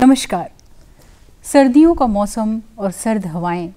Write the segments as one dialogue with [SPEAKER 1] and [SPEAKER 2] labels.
[SPEAKER 1] नमस्कार सर्दियों का मौसम और
[SPEAKER 2] सर्द हवाएं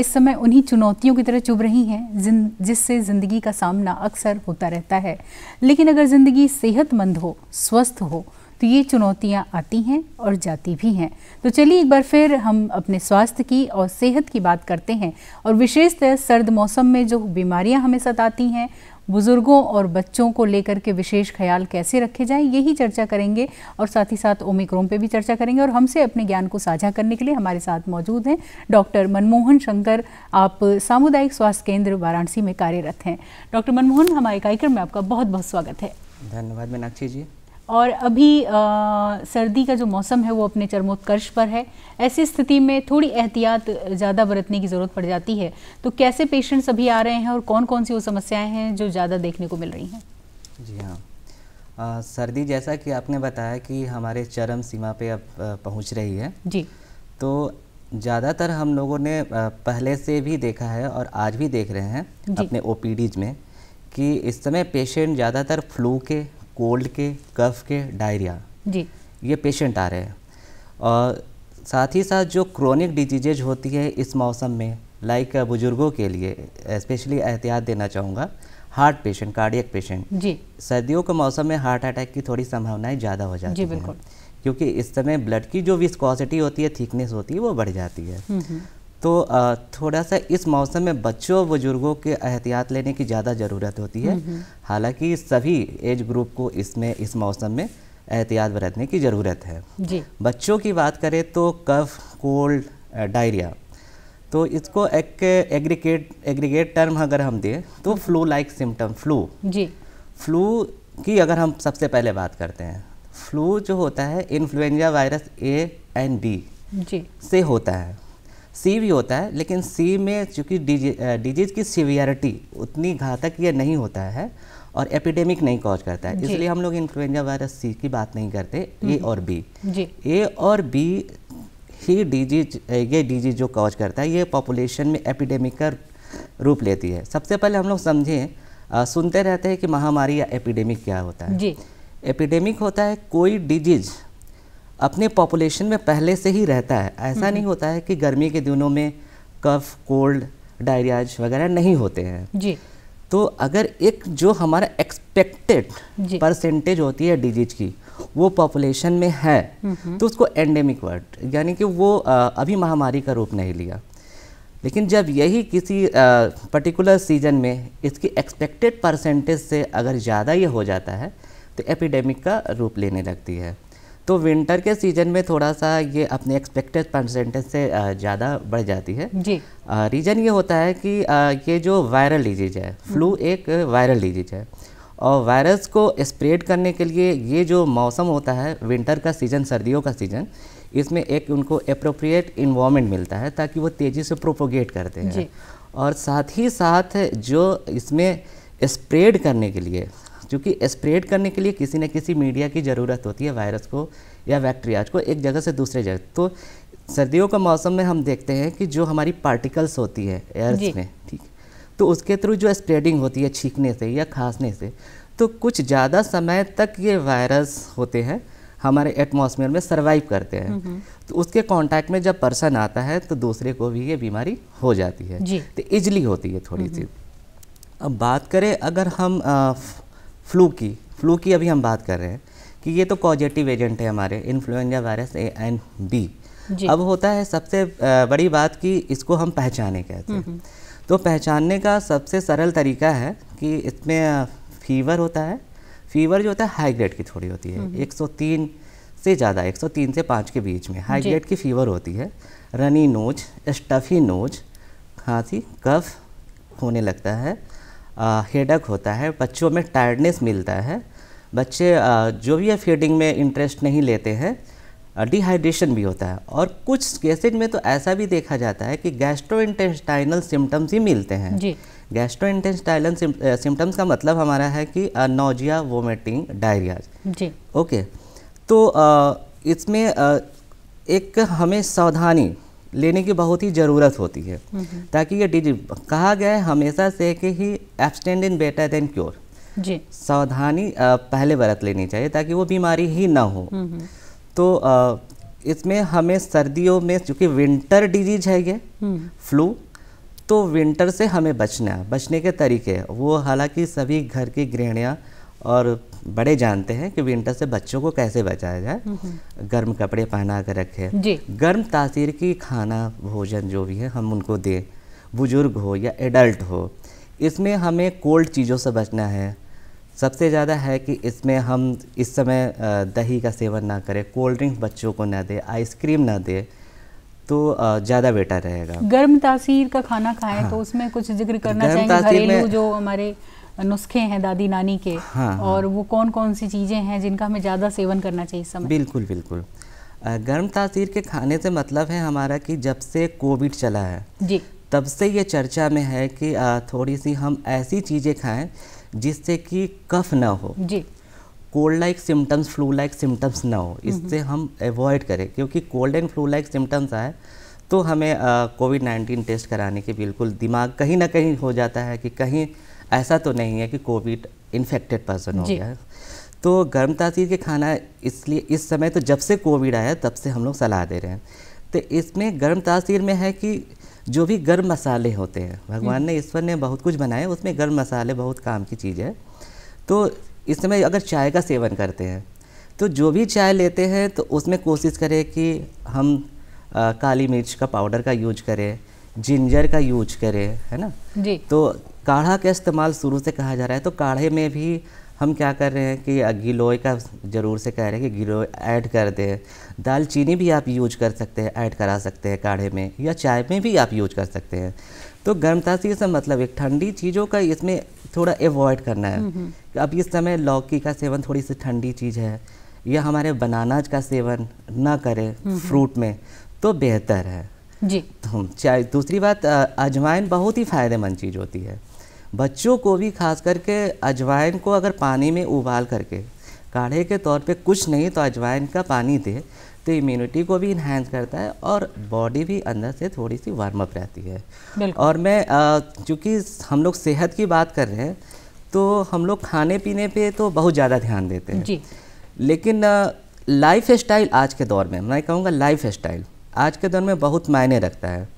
[SPEAKER 2] इस समय उन्हीं चुनौतियों की तरह चुभ रही हैं जिन जिससे ज़िंदगी का सामना अक्सर होता रहता है लेकिन अगर ज़िंदगी सेहतमंद हो स्वस्थ हो तो ये चुनौतियाँ आती हैं और जाती भी हैं तो चलिए एक बार फिर हम अपने स्वास्थ्य की और सेहत की बात करते हैं और विशेषतः सर्द मौसम में जो बीमारियाँ हमें सताती हैं बुज़ुर्गों और बच्चों को लेकर के विशेष ख्याल कैसे रखे जाएं यही चर्चा करेंगे और साथ ही साथ ओमिक्रोम पे भी चर्चा करेंगे और हमसे अपने ज्ञान को साझा करने के लिए हमारे साथ मौजूद हैं डॉक्टर मनमोहन शंकर आप सामुदायिक स्वास्थ्य केंद्र वाराणसी में कार्यरत हैं डॉक्टर मनमोहन हमारे कार्यक्रम में आपका बहुत बहुत स्वागत है
[SPEAKER 3] धन्यवाद मीनाक्षी जी
[SPEAKER 2] और अभी आ, सर्दी का जो मौसम है वो अपने चरमोत्कर्ष पर है ऐसी स्थिति में थोड़ी एहतियात ज़्यादा बरतने की ज़रूरत पड़ जाती है तो कैसे पेशेंट्स अभी आ रहे हैं और कौन कौन सी वो समस्याएं हैं जो ज़्यादा देखने को मिल रही हैं
[SPEAKER 3] जी हाँ आ, सर्दी जैसा कि आपने बताया कि हमारे चरम सीमा पे अब पहुँच रही है जी तो ज़्यादातर हम लोगों ने पहले से भी देखा है और आज भी देख रहे हैं अपने ओ में कि इस समय पेशेंट ज़्यादातर फ्लू के कोल्ड के कफ के डायरिया जी ये पेशेंट आ रहे हैं और साथ ही साथ जो क्रोनिक डिजीजेज होती है इस मौसम में लाइक बुजुर्गों के लिए स्पेशली एहतियात देना चाहूँगा हार्ट पेशेंट कार्डियक पेशेंट जी सर्दियों के मौसम में हार्ट अटैक की थोड़ी संभावनाएं ज़्यादा हो जाती हैं क्योंकि इस समय ब्लड की जो विस्कोसिटी होती है थिकनेस होती है वो बढ़ जाती है हम्म, हम्म। तो थोड़ा सा इस मौसम में बच्चों बुज़ुर्गों के एहतियात लेने की ज़्यादा ज़रूरत होती है हालांकि सभी एज ग्रुप को इसमें इस मौसम में एहतियात बरतने की ज़रूरत है जी। बच्चों की बात करें तो कफ कोल्ड डायरिया तो इसको एक एग्रीगेट एग्रीगेट टर्म अगर हम दें तो हम्म। फ्लू लाइक सिम्टम फ्लू जी फ्लू की अगर हम सबसे पहले बात करते हैं फ्लू जो होता है influenza virus A and B जी से होता है सी भी होता है लेकिन सी में चूँकि डिजीज़ की सीवियरिटी उतनी घातक यह नहीं होता है और एपिडेमिक नहीं कॉज करता है इसलिए हम लोग इन्फ्लुएंजा वायरस सी की बात नहीं करते ए हम्म। और बी ए और बी ही डिजीज ये डिजीज जो कॉज करता है ये पॉपुलेशन में एपिडेमिक का रूप लेती है सबसे पहले हम लोग समझें सुनते रहते हैं कि महामारी या एपिडेमिक क्या होता है एपिडेमिक होता है कोई डिजीज अपने पॉपुलेशन में पहले से ही रहता है ऐसा हम्म। नहीं होता है कि गर्मी के दिनों में कफ कोल्ड डायरियाज वगैरह नहीं होते हैं जी तो अगर एक जो हमारा एक्सपेक्टेड परसेंटेज होती है डिजीज की वो पॉपुलेशन में है हम्म। तो उसको एंडेमिक वर्ड यानी कि वो अभी महामारी का रूप नहीं लिया लेकिन जब यही किसी पर्टिकुलर सीजन में इसकी एक्सपेक्टेड परसेंटेज से अगर ज़्यादा ये हो जाता है तो एपिडेमिक का रूप लेने लगती है तो विंटर के सीजन में थोड़ा सा ये अपने एक्सपेक्टेड परसेंटेज से ज़्यादा बढ़ जाती है जी रीज़न ये होता है कि ये जो वायरल डिजीज है फ्लू हम्म। एक वायरल डिजीज है और वायरस को स्प्रेड करने के लिए ये जो मौसम होता है विंटर का सीज़न सर्दियों का सीज़न इसमें एक उनको अप्रोप्रिएट इन्वामेंट मिलता है ताकि वो तेज़ी से प्रोपोगेट करते हैं और साथ ही साथ जो इसमें स्प्रेड करने के लिए क्योंकि स्प्रेड करने के लिए किसी न किसी मीडिया की ज़रूरत होती है वायरस को या बैक्टीरियाज को एक जगह से दूसरे जगह तो सर्दियों का मौसम में हम देखते हैं कि जो हमारी पार्टिकल्स होती है एयर में ठीक तो उसके थ्रू जो स्प्रेडिंग होती है छींकने से या खांसने से तो कुछ ज़्यादा समय तक ये वायरस होते हैं हमारे एटमॉस्फेयर में सर्वाइव करते हैं हम्म, हम्म। तो उसके कांटेक्ट में जब पर्सन आता है तो दूसरे को भी ये बीमारी हो जाती है तो इजली होती है थोड़ी हम्म, सी अब बात करें अगर हम फ्लू की फ्लू की अभी हम बात कर रहे हैं कि ये तो कॉजेटिव एजेंट है हमारे influenza virus A and B अब होता है सबसे बड़ी बात कि इसको हम पहचाने कहते हैं तो पहचानने का सबसे सरल तरीका है कि इसमें फीवर होता है फीवर जो होता है हाई ग्रेड की थोड़ी होती है 103 से ज़्यादा 103 से 5 के बीच में हाई ग्रेड की फीवर होती है रनी नोज स्टफी नोज खांसी कफ होने लगता है हेडक होता है बच्चों में टायर्डनेस मिलता है बच्चे आ, जो भी फीडिंग में इंटरेस्ट नहीं लेते हैं डिहाइड्रेशन भी होता है और कुछ केसेज में तो ऐसा भी देखा जाता है कि गैस्ट्रो इंटेस्टाइनल सिम्टम्स ही मिलते हैं गैस्ट्रो इंटेस्टाइनल सिम्टम्स का मतलब हमारा है कि नोजिया वोमिटिंग डायरिया ओके तो इसमें एक हमें सावधानी लेने की बहुत ही ज़रूरत होती है हम्म, हम्म। ताकि ये डिजी कहा गया है हमेशा से कि ही abstinence better than cure जी सावधानी पहले बरत लेनी चाहिए ताकि वो बीमारी ही ना हो हम्म, तो इसमें हमें सर्दियों में चूँकि विंटर डिजीज है ये फ्लू तो विंटर से हमें बचना बचने के तरीके वो हालांकि सभी घर की गृहणियाँ और बड़े जानते हैं कि विंटर से बच्चों को कैसे बचाया जाए हम्म, हम्म। गर्म कपड़े पहना कर रखें गर्म तासीर की खाना भोजन जो भी है हम उनको दें बुजुर्ग हो या एडल्ट हो इसमें हमें कोल्ड चीज़ों से बचना है सबसे ज़्यादा है कि इसमें हम इस समय दही का सेवन ना करें कोल्ड ड्रिंक बच्चों को ना दे आइसक्रीम ना दे तो ज़्यादा बेटर
[SPEAKER 2] रहेगा गर्म तासीर का खाना खाएं हाँ। तो उसमें कुछ जिक्र करना चाहेंगे घरेलू जो हमारे नुस्खे हैं दादी नानी के हाँ, हाँ। और वो कौन कौन सी चीज़ें हैं जिनका हमें ज़्यादा सेवन करना चाहिए समय
[SPEAKER 3] बिल्कुल बिल्कुल गर्म तासीर के खाने से मतलब है हमारा कि जब से कोविड चला है जी तब से ये चर्चा में है कि थोड़ी सी हम ऐसी चीज़ें खाएं जिससे कि कफ ना हो जी cold like symptoms flu like symptoms ना हो हम्म, इससे हम्म। हम अवॉइड करें क्योंकि cold and flu like symptoms आए तो हमें कोविड नाइन्टीन टेस्ट कराने के बिल्कुल दिमाग कहीं ना कहीं हो जाता है कि कहीं ऐसा तो नहीं है कि कोविड इन्फेक्टेड पर्सन हो गया तो गर्म तासीर के खाना इसलिए इस समय तो जब से कोविड आया तब से हम लोग सलाह दे रहे हैं तो इसमें गर्म तासीर में है कि जो भी गर्म मसाले होते हैं भगवान हम्म। ने ईश्वर ने बहुत कुछ बनाए उसमें गर्म मसाले बहुत काम की चीज़ है तो इस समय अगर चाय का सेवन करते हैं तो जो भी चाय लेते हैं तो उसमें कोशिश करें कि हम आ, काली मिर्च का पाउडर का यूज करें जिंजर का यूज करें है ना जी तो काढ़ा का इस्तेमाल शुरू से कहा जा रहा है तो काढ़े में भी हम क्या कर रहे हैं कि गिलोय का ज़रूर से कह रहे हैं कि गिलोय ऐड कर दें दालचीनी भी आप यूज कर सकते हैं ऐड करा सकते हैं काढ़े में या चाय में भी आप यूज कर सकते हैं तो गर्म तासीर से मतलब एक ठंडी चीज़ों का इसमें थोड़ा एवॉयड करना है हम्म, हम्म। अब इस समय लौकी का सेवन थोड़ी सी ठंडी चीज़ है या हमारे बनानाज का सेवन ना करें हम्म, फ्रूट में तो बेहतर है जी तो चाय दूसरी बात अजवाइन बहुत ही फ़ायदेमंद चीज़ होती है बच्चों को भी खास करके अजवाइन को अगर पानी में उबाल करके काढ़े के तौर पे कुछ नहीं तो अजवाइन का पानी दे तो इम्यूनिटी को भी इन्हेंस करता है और बॉडी भी अंदर से थोड़ी सी वार्म अप रहती है और मैं चूँकि हम लोग सेहत की बात कर रहे हैं तो हम लोग खाने पीने पे तो बहुत ज़्यादा ध्यान देते हैं जी। लेकिन लाइफ स्टाइल आज के दौर में मैं कहूँगा लाइफ स्टाइल आज के दौर में बहुत मायने रखता है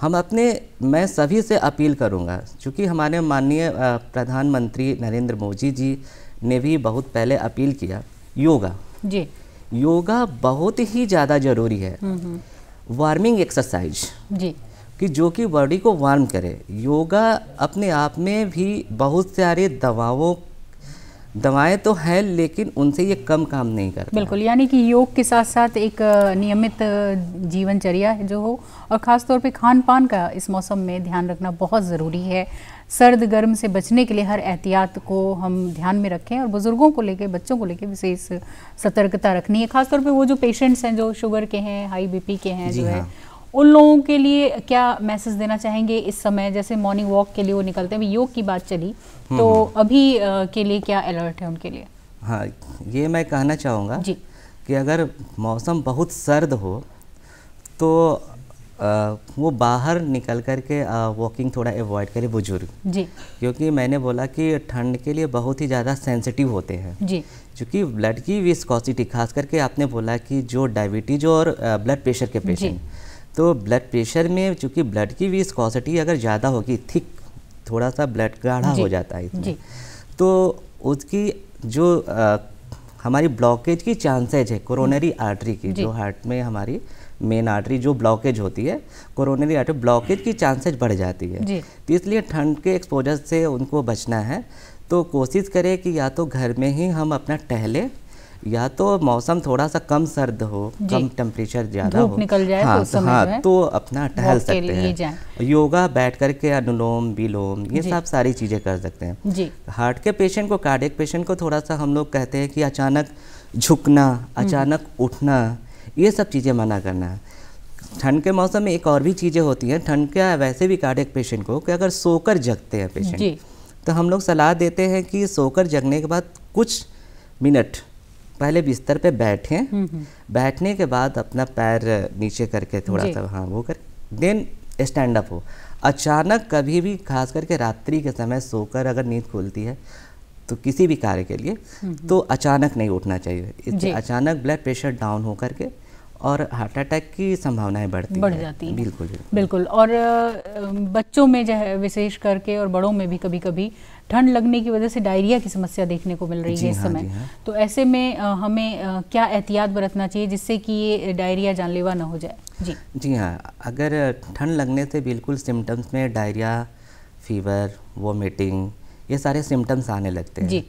[SPEAKER 3] हम अपने मैं सभी से अपील करूंगा क्योंकि हमारे माननीय प्रधानमंत्री नरेंद्र मोदी जी ने भी बहुत पहले अपील किया योगा जी योगा बहुत ही ज़्यादा ज़रूरी है
[SPEAKER 1] हम्म, हम्म।
[SPEAKER 3] वार्मिंग एक्सरसाइज जी कि जो कि बॉडी को वार्म करे योगा अपने आप में भी बहुत सारे दवाओं दवाएं तो हैं लेकिन उनसे ये कम काम नहीं करते
[SPEAKER 2] बिल्कुल यानी कि योग के साथ साथ एक नियमित जीवनचर्या है जो हो और ख़ासतौर पे खान पान का इस मौसम में ध्यान रखना बहुत ज़रूरी है सर्द गर्म से बचने के लिए हर एहतियात को हम ध्यान में रखें और बुज़ुर्गों को लेके बच्चों को लेके विशेष सतर्कता रखनी है खासतौर पे वो जो पेशेंट्स हैं जो शुगर के हैं हाई बी के हैं जो है हाँ। उन लोगों के लिए क्या मैसेज देना चाहेंगे इस समय जैसे मॉर्निंग वॉक के लिए वो निकलते हैं योग की बात चली हम्म, तो हम्म। अभी के लिए क्या अलर्ट है उनके लिए
[SPEAKER 3] हाँ ये मैं कहना चाहूँगा जी कि अगर मौसम बहुत सर्द हो तो आ, वो बाहर निकल कर के वॉकिंग थोड़ा अवॉइड करें बुजुर्ग जी क्योंकि मैंने बोला कि ठंड के लिए बहुत ही ज़्यादा सेंसिटिव होते हैं जी क्योंकि ब्लड की विस्कॉसिटी खास करके आपने बोला कि जो डायबिटीज और ब्लड प्रेशर के पेशेंट तो ब्लड प्रेशर में चूँकि ब्लड की स्कॉसिटी अगर ज़्यादा होगी थिक थोड़ा सा ब्लड गाढ़ा हो जाता है इसमें तो उसकी जो आ, हमारी ब्लॉकेज की चांसेज है कोरोनरी आर्टरी हम्म। की जो हार्ट में हमारी मेन आर्टरी जो ब्लॉकेज होती है कोरोनरी आर्टरी ब्लॉकेज की चांसेज बढ़ जाती है तो इसलिए ठंड के एक्सपोजर से उनको बचना है तो कोशिश करें कि या तो घर में ही हम अपना टहलें या तो मौसम थोड़ा सा कम सर्द हो कम टेम्परेचर ज़्यादा हो निकल जाए हाँ, तो, तो हाँ, तो अपना टहल सकते हैं योगा बैठ करके अनुलोम विलोम ये सब सारी चीज़ें कर सकते हैं हार्ट के पेशेंट को कार्डिक पेशेंट को थोड़ा सा हम लोग कहते हैं कि अचानक झुकना हम्म। अचानक उठना ये सब चीज़ें मना करना है ठंड के मौसम में एक और भी चीज़ें होती हैं ठंड का वैसे भी कार्डिक पेशेंट को कि अगर सोकर जगते हैं पेशेंट तो हम लोग सलाह देते हैं कि सोकर जगने के बाद कुछ मिनट पहले बिस्तर पे बैठे हम्म, हम्म। बैठने के बाद अपना पैर नीचे करके थोड़ा सा हाँ वो कर देन स्टैंड अप हो अचानक कभी भी खास करके रात्रि के समय सोकर अगर नींद खुलती है तो किसी भी कार्य के लिए हम्म, तो अचानक नहीं उठना चाहिए इससे अचानक ब्लड प्रेशर डाउन हो करके और हार्ट अटैक की संभावनाएं बढ़ती बढ़ जाती हैं बिल्कुल
[SPEAKER 2] बिल्कुल और बच्चों में जो है विशेष करके और बड़ों में भी कभी कभी ठंड लगने की वजह से डायरिया की समस्या देखने को मिल रही है इस हाँ, समय हाँ। तो ऐसे में हमें क्या एहतियात बरतना चाहिए जिससे कि ये डायरिया जानलेवा ना हो जाए जी
[SPEAKER 3] जी हाँ अगर ठंड लगने से बिल्कुल सिम्टम्स में डायरिया फीवर वोमिटिंग ये सारे सिम्टम्स आने लगते हैं जी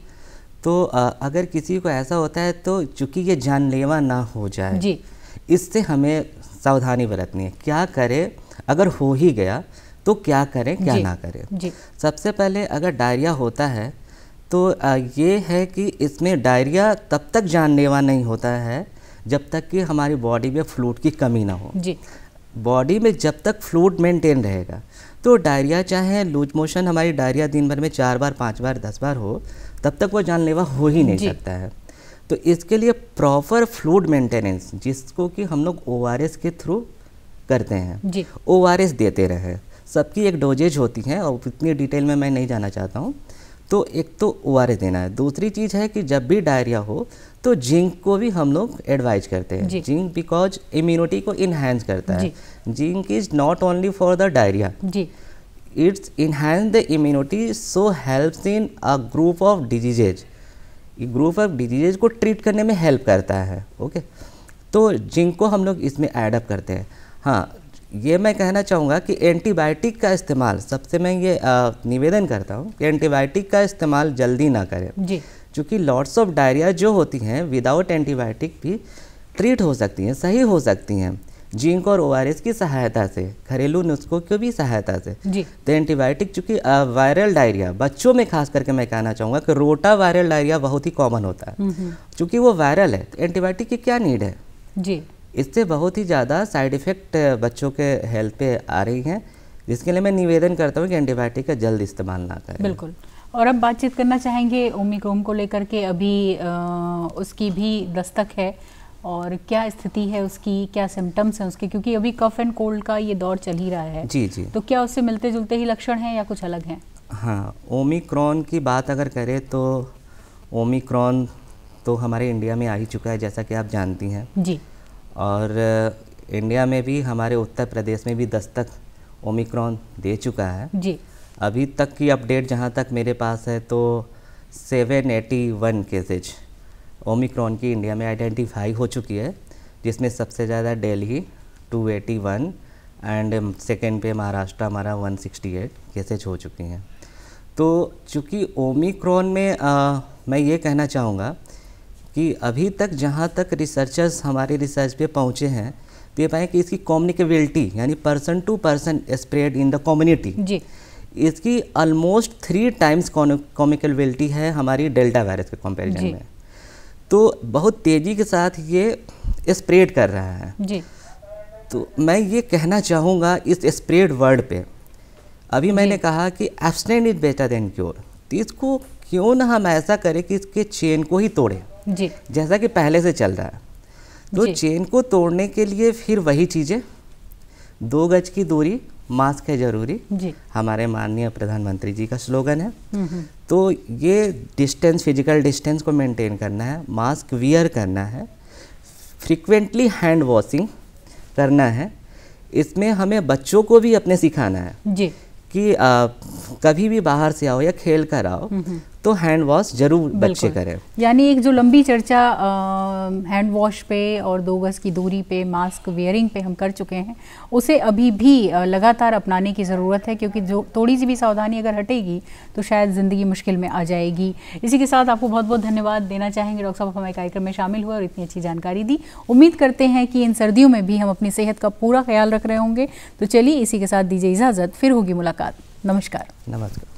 [SPEAKER 3] तो अगर किसी को ऐसा होता है तो चूँकि ये जानलेवा ना हो जाए जी इससे हमें सावधानी बरतनी है क्या करें अगर हो ही गया तो क्या करें क्या ना करें सबसे पहले अगर डायरिया होता है तो ये है कि इसमें डायरिया तब तक जानलेवा नहीं होता है जब तक कि हमारी बॉडी में फ्लूड की कमी ना हो बॉडी में जब तक फ्लूड मेंटेन रहेगा तो डायरिया चाहे लूज मोशन हमारी डायरिया दिन भर में चार बार पांच बार दस बार हो तब तक वो जानलेवा हो ही नहीं सकता है तो इसके लिए प्रॉपर फ्लूड मेंटेनेंस जिसको कि हम लोग ओ के थ्रू करते हैं ओ आर देते रहे सबकी एक डोजेज होती है और इतनी डिटेल में मैं नहीं जाना चाहता हूँ तो एक तो ओ देना है दूसरी चीज़ है कि जब भी डायरिया हो तो जिंक को भी हम लोग एडवाइज करते हैं जिंक बिकॉज इम्यूनिटी को इन्हेंस करता है zinc is not only for the diarrhoea it's enhance the immunity so helps in a group of diseases group of diseases को ट्रीट करने में हेल्प करता है ओके तो जिंक को हम लोग इसमें एडअप करते हैं हाँ ये मैं कहना चाहूँगा कि एंटीबायोटिक का इस्तेमाल सबसे मैं ये आ, निवेदन करता हूँ कि एंटीबायोटिक का इस्तेमाल जल्दी ना करें जी क्योंकि लॉट्स ऑफ डायरिया जो होती हैं विदाउट एंटीबायोटिक भी ट्रीट हो सकती हैं सही हो सकती हैं जिंक और ओ की सहायता से घरेलू नुस्खों की भी सहायता से तो एंटीबायोटिक चूंकि वायरल डायरिया बच्चों में खास करके मैं कहना चाहूंगा कि रोटा वायरल डायरिया बहुत ही कॉमन होता है हम्म, हम्म। चूंकि वो वायरल है तो एंटीबायोटिक की क्या नीड है जी इससे बहुत ही ज़्यादा साइड इफ़ेक्ट बच्चों के हेल्थ पे आ रही हैं जिसके लिए मैं निवेदन करता हूँ कि एंटीबायोटिक का जल्द इस्तेमाल ना करें
[SPEAKER 2] बिल्कुल और अब बातचीत करना चाहेंगे ओमिक्रोम को लेकर के अभी आ, उसकी भी दस्तक है और क्या स्थिति है उसकी क्या सिम्टम्स हैं उसके क्योंकि अभी कफ एंड कोल्ड का ये दौर चल ही रहा है जी जी तो क्या उससे मिलते जुलते ही लक्षण हैं या कुछ अलग हैं
[SPEAKER 3] हाँ ओमिक्रॉन की बात अगर करें तो ओमिक्रॉन तो हमारे इंडिया में आ ही चुका है जैसा कि आप जानती हैं जी और इंडिया uh, में भी हमारे उत्तर प्रदेश में भी दस्तक ओमिक्रॉन दे चुका है जी अभी तक की अपडेट जहाँ तक मेरे पास है तो seven eighty one cases Omicron की इंडिया में आइडेंटिफाई हो चुकी है जिसमें सबसे ज़्यादा दिल्ली 281 एंड सेकेंड पे महाराष्ट्र हमारा 168 केसेज हो चुकी हैं तो चूँकि ओमिक्रॉन में आ, मैं ये कहना चाहूँगा कि अभी तक जहाँ तक रिसर्चर्स हमारे रिसर्च पे पहुँचे हैं तो ये पाएँ कि इसकी कम्युनिकेबिलिटी यानी person to person spread in the community जी इसकी ऑलमोस्ट थ्री टाइम्स कॉमिकलबिलिटी है हमारी डेल्टा वायरस के कॉम्पेरिजन में तो बहुत तेज़ी के साथ ये स्प्रेड कर रहा है जी तो मैं ये कहना चाहूँगा इस स्प्रेड वर्ड पे अभी मैंने कहा कि abstinence is better than cure तो इसको क्यों ना हम ऐसा करें कि इसके चेन को ही तोड़ें जी जैसा कि पहले से चल रहा है तो चेन को तोड़ने के लिए फिर वही चीज़ें दो गज की दूरी मास्क है जरूरी जी हमारे माननीय प्रधानमंत्री जी का स्लोगन है हम्म, हम्म। तो ये डिस्टेंस फिजिकल डिस्टेंस को मेंटेन करना है मास्क वियर करना है फ्रिक्वेंटली हैंड वॉशिंग करना है इसमें हमें बच्चों को भी अपने सिखाना है जी कि आ, कभी भी बाहर से आओ या खेल कर आओ हम्म, तो हैंड वॉश जरूर बच्चे करें
[SPEAKER 2] यानी एक जो लंबी चर्चा हैंड वॉश पे और दो गज की दूरी पे मास्क वेयरिंग पे हम कर चुके हैं उसे अभी भी लगातार अपनाने की ज़रूरत है क्योंकि जो थोड़ी सी भी सावधानी अगर हटेगी तो शायद ज़िंदगी मुश्किल में आ जाएगी इसी के साथ आपको बहुत बहुत धन्यवाद देना चाहेंगे डॉक्टर साहब हमारे कार्यक्रम में शामिल हुए और इतनी अच्छी जानकारी दी उम्मीद करते हैं कि इन सर्दियों में भी हम अपनी सेहत का पूरा ख्याल रख रहे होंगे तो चलिए
[SPEAKER 1] इसी के साथ दीजिए इजाज़त फिर होगी मुलाकात नमस्कार नमस्कार